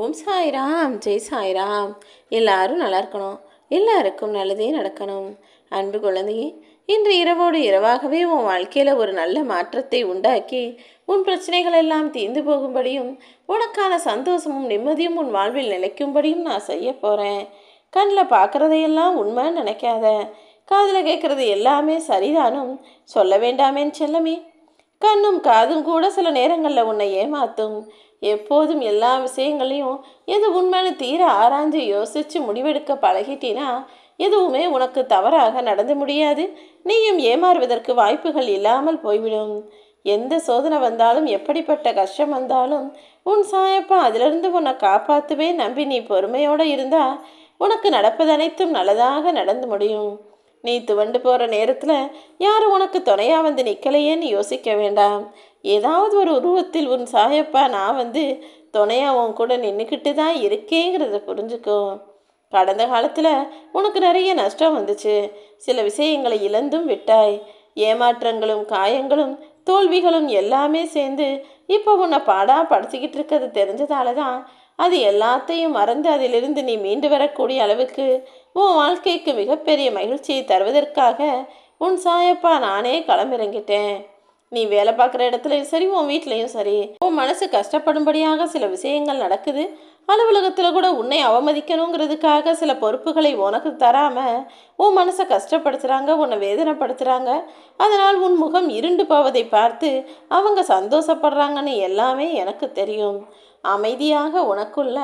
ஓம் சாய்ராம் ஜெய் சாய்ராம் எல்லாரும் நல்லா இருக்கணும் எல்லாருக்கும் நல்லதே நடக்கணும் அன்பு குழந்தையே இன்று இரவோடு இரவாகவே உன் வாழ்க்கையில் ஒரு நல்ல மாற்றத்தை உண்டாக்கி உன் பிரச்சனைகள் எல்லாம் தீர்ந்து போகும்படியும் உனக்கான சந்தோஷமும் நிம்மதியும் உன் வாழ்வில் நிலைக்கும்படியும் நான் செய்ய போகிறேன் கண்ணில் பார்க்குறதையெல்லாம் உண்மை நினைக்காத காதில் கேட்குறது எல்லாமே சரிதானும் சொல்ல வேண்டாமேன்னு செல்லமே கண்ணும் காதும் கூட சில நேரங்களில் உன்னை ஏமாத்தும் எப்போதும் எல்லா விஷயங்களையும் எது உண்மையான தீர ஆராய்ந்து யோசித்து முடிவெடுக்க பழகிட்டினா எதுவுமே உனக்கு தவறாக நடந்து முடியாது நீயும் ஏமாறுவதற்கு வாய்ப்புகள் இல்லாமல் போய்விடும் எந்த சோதனை வந்தாலும் எப்படிப்பட்ட கஷ்டம் வந்தாலும் உன் சாயப்பா அதிலிருந்து உன்னை காப்பாற்றுவே நம்பி நீ பொறுமையோடு இருந்தால் உனக்கு நடப்பது அனைத்தும் நல்லதாக நடந்து முடியும் நீ துவண்டு போகிற நேரத்தில் யாரும் உனக்கு துணையாக வந்து நிற்கலையேன்னு யோசிக்க வேண்டாம் ஏதாவது ஒரு உருவத்தில் உன் சாயப்பா நான் வந்து துணையாக உன் கூட நின்றுக்கிட்டு தான் இருக்கேங்கிறத புரிஞ்சுக்கோ கடந்த காலத்தில் உனக்கு நிறைய நஷ்டம் வந்துச்சு சில விஷயங்களை இழந்தும் விட்டாய் ஏமாற்றங்களும் காயங்களும் தோல்விகளும் எல்லாமே சேர்ந்து இப்போ உன்னை பாடாக படிச்சுக்கிட்டு இருக்கிறது தெரிஞ்சதால தான் அது எல்லாத்தையும் மறந்து அதிலிருந்து நீ மீண்டு வரக்கூடிய அளவுக்கு உன் வாழ்க்கைக்கு மிகப்பெரிய மகிழ்ச்சியை தருவதற்காக உன் சாயப்பா நானே களமிறங்கிட்டேன் நீ வேலை பார்க்குற இடத்துலையும் சரி உன் வீட்லேயும் சரி உன் மனசு கஷ்டப்படும்படியாக சில விஷயங்கள் நடக்குது அலுவலகத்தில் கூட உன்னை அவமதிக்கணுங்கிறதுக்காக சில பொறுப்புகளை உனக்கு தராமல் உன் மனசை கஷ்டப்படுத்துகிறாங்க உன்னை வேதனைப்படுத்துகிறாங்க அதனால் உன் முகம் இருண்டு போவதை பார்த்து அவங்க சந்தோஷப்படுறாங்கன்னு எல்லாமே எனக்கு தெரியும் அமைதியாக உனக்குள்ள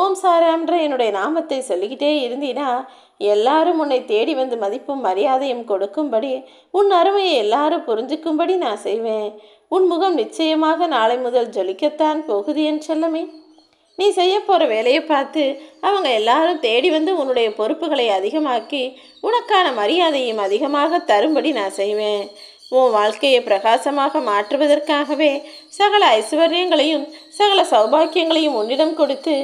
ஓம் சாராம்ன்ற என்னுடைய நாமத்தை சொல்லிக்கிட்டே இருந்தீனா எல்லாரும் உன்னை தேடி வந்து மதிப்பும் மரியாதையும் கொடுக்கும்படி உன் அருமையை எல்லாரும் புரிஞ்சுக்கும்படி நான் செய்வேன் உன் முகம் நிச்சயமாக நாளை முதல் ஜொலிக்கத்தான் போகுது என் செல்லமே நீ செய்ய போகிற வேலையை பார்த்து அவங்க எல்லாரும் தேடி வந்து உன்னுடைய பொறுப்புகளை அதிகமாக்கி உனக்கான மரியாதையும் அதிகமாக தரும்படி நான் செய்வேன் உன் வாழ்க்கையை பிரகாசமாக மாற்றுவதற்காகவே சகல ஐஸ்வர்யங்களையும் சகல சௌபாக்கியங்களையும் உன்னிடம் கொடுத்து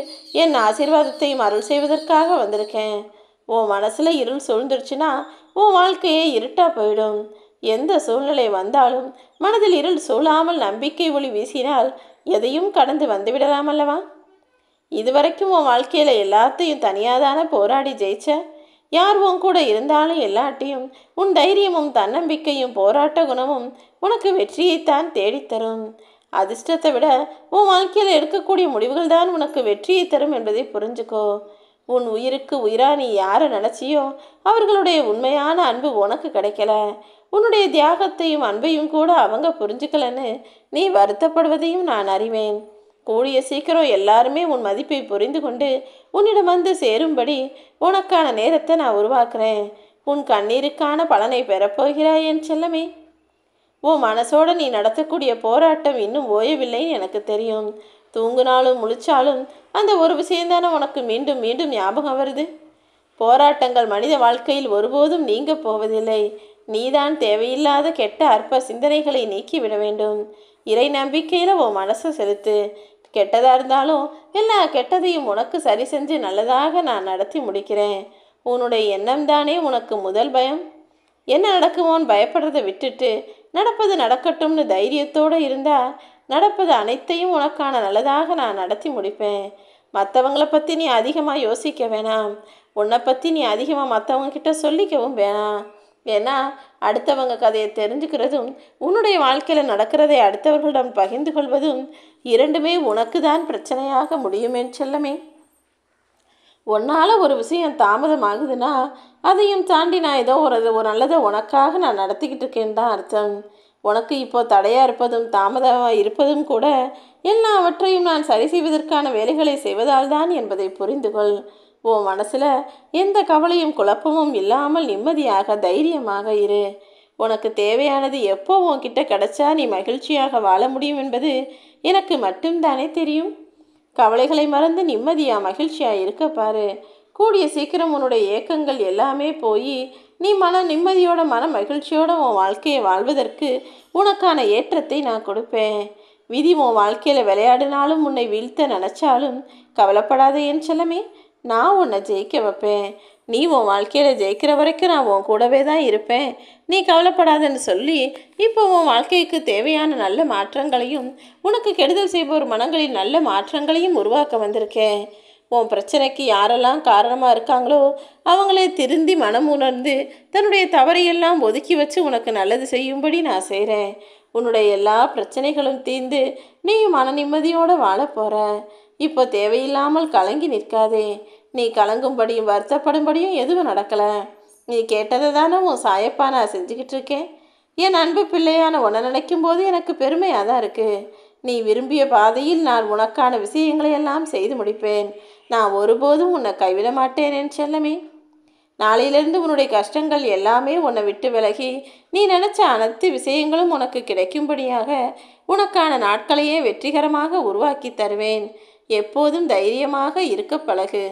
என் ஆசீர்வாதத்தையும் அருள் செய்வதற்காக வந்திருக்கேன் உன் மனசில் இருள் சூழ்ந்துருச்சுன்னா உன் வாழ்க்கையே இருட்டாக போயிடும் எந்த சூழ்நிலை வந்தாலும் மனதில் இருள் சூழாமல் நம்பிக்கை ஒளி வீசினால் எதையும் கடந்து வந்துவிடலாமல்லவா அல்லவா இதுவரைக்கும் உன் வாழ்க்கையில் எல்லாத்தையும் தனியாதான போராடி ஜெயித்த யார் உன் கூட இருந்தாலும் எல்லாட்டையும் உன் தைரியமும் தன்னம்பிக்கையும் போராட்ட குணமும் உனக்கு வெற்றியைத்தான் தேடித்தரும் அதிர்ஷ்டத்தை விட உன் வாழ்க்கையில் எடுக்கக்கூடிய முடிவுகள் தான் உனக்கு வெற்றியை தரும் என்பதை புரிஞ்சுக்கோ உன் உயிருக்கு உயிரா நீ யாரை நினச்சியோ அவர்களுடைய உண்மையான அன்பு உனக்கு கிடைக்கல உன்னுடைய தியாகத்தையும் அன்பையும் கூட அவங்க புரிஞ்சுக்கலன்னு நீ வருத்தப்படுவதையும் நான் அறிவேன் கூடிய சீக்கிரம் எல்லாருமே உன் மதிப்பை புரிந்து கொண்டு உன்னிடம் வந்து சேரும்படி உனக்கான நேரத்தை நான் உருவாக்குறேன் உன் கண்ணீருக்கான பலனை பெறப்போகிறாய் என் செல்லமே உன் மனசோட நீ நடத்தக்கூடிய போராட்டம் இன்னும் ஓயவில்லைன்னு எனக்கு தெரியும் தூங்குனாலும் முழிச்சாலும் அந்த ஒரு விஷயந்தானே உனக்கு மீண்டும் மீண்டும் ஞாபகம் வருது போராட்டங்கள் மனித வாழ்க்கையில் ஒருபோதும் நீங்க போவதில்லை நீதான் தேவையில்லாத கெட்ட அற்ப சிந்தனைகளை நீக்கிவிட வேண்டும் இறை நம்பிக்கையில் உன் மனசை செலுத்து கெட்டதாக இருந்தாலும் எல்லா கெட்டதையும் உனக்கு சரி செஞ்சு நல்லதாக நான் நடத்தி முடிக்கிறேன் உன்னுடைய எண்ணம் தானே உனக்கு முதல் பயம் என்ன நடக்குமோன்னு பயப்படுறதை விட்டுட்டு நடப்பது நடக்கட்டும்னு தைரியத்தோடு இருந்தால் நடப்பது அனைத்தையும் உனக்கான நல்லதாக நான் நடத்தி முடிப்பேன் மற்றவங்களை பற்றி நீ அதிகமாக யோசிக்க வேணாம் உன்னை பற்றி நீ அதிகமாக மற்றவங்க சொல்லிக்கவும் வேணாம் ஏன்னா அடுத்தவங்க கதையை தெரிஞ்சுக்கிறதும் உன்னுடைய வாழ்க்கையில் நடக்கிறதை அடுத்தவர்களிடம் பகிர்ந்து கொள்வதும் இரண்டுமே உனக்கு தான் பிரச்சனையாக முடியுமே செல்லமே உன்னால் ஒரு விஷயம் தாமதமாகுதுன்னா அதையும் தாண்டி நான் ஏதோ ஒரு ஒரு நல்லதை உனக்காக நான் நடத்திக்கிட்டு இருக்கேன்னு தான் அர்த்தம் உனக்கு இப்போ தடையாக இருப்பதும் தாமதமாக இருப்பதும் கூட எல்லாவற்றையும் நான் சரி செய்வதற்கான வேலைகளை செய்வதால் தான் என்பதை புரிந்துகொள் உன் மனசில் எந்த கவலையும் குழப்பமும் இல்லாமல் நிம்மதியாக தைரியமாக இரு உனக்கு தேவையானது எப்போ உன்கிட்ட கிடைச்சா நீ மகிழ்ச்சியாக வாழ முடியும் என்பது எனக்கு மட்டும்தானே தெரியும் கவலைகளை மறந்து நிம்மதியாக மகிழ்ச்சியாக இருக்க பாரு கூடிய சீக்கிரம் உன்னுடைய ஏக்கங்கள் எல்லாமே போய் நீ மன நிம்மதியோட மன மகிழ்ச்சியோட உன் வாழ்க்கையை வாழ்வதற்கு உனக்கான ஏற்றத்தை நான் கொடுப்பேன் விதி உன் வாழ்க்கையில் விளையாடினாலும் உன்னை வீழ்த்த நினச்சாலும் கவலைப்படாத என் செல்லமே நான் உன்னை ஜெயிக்க வைப்பேன் நீ உன் வாழ்க்கையில் ஜெயிக்கிற வரைக்கும் நான் உன் கூடவே தான் இருப்பேன் நீ கவலைப்படாதன்னு சொல்லி இப்போ உன் வாழ்க்கைக்கு தேவையான நல்ல மாற்றங்களையும் உனக்கு கெடுதல் செய்பவர் மனங்களில் நல்ல மாற்றங்களையும் உருவாக்க வந்திருக்கேன் உன் பிரச்சனைக்கு யாரெல்லாம் காரணமாக இருக்காங்களோ அவங்களே திருந்தி மனம் உணர்ந்து தன்னுடைய தவறையெல்லாம் ஒதுக்கி வச்சு உனக்கு நல்லது செய்யும்படி நான் செய்கிறேன் உன்னுடைய எல்லா பிரச்சனைகளும் தீர்ந்து நீ மன நிம்மதியோடு வாழ போகிற இப்போ தேவையில்லாமல் கலங்கி நிற்காதே நீ கலங்கும்படியும் வருத்தப்படும்படியும் எதுவும் நடக்கலை நீ கேட்டதை தானே உன் சாயப்பா நான் செஞ்சுக்கிட்டு இருக்கேன் என் அன்பு பிள்ளையான உன நினைக்கும் போது எனக்கு பெருமையாக தான் இருக்குது நீ விரும்பிய பாதையில் நான் உனக்கான விஷயங்களை எல்லாம் செய்து முடிப்பேன் நான் ஒருபோதும் உன்னை கைவிட மாட்டேன் என் செல்லமே நாளையிலிருந்து உன்னுடைய கஷ்டங்கள் எல்லாமே உன்னை விட்டு விலகி நீ நினச்ச அனைத்து விஷயங்களும் உனக்கு கிடைக்கும்படியாக உனக்கான நாட்களையே வெற்றிகரமாக உருவாக்கி தருவேன் எப்போதும் தைரியமாக இருக்க பழகு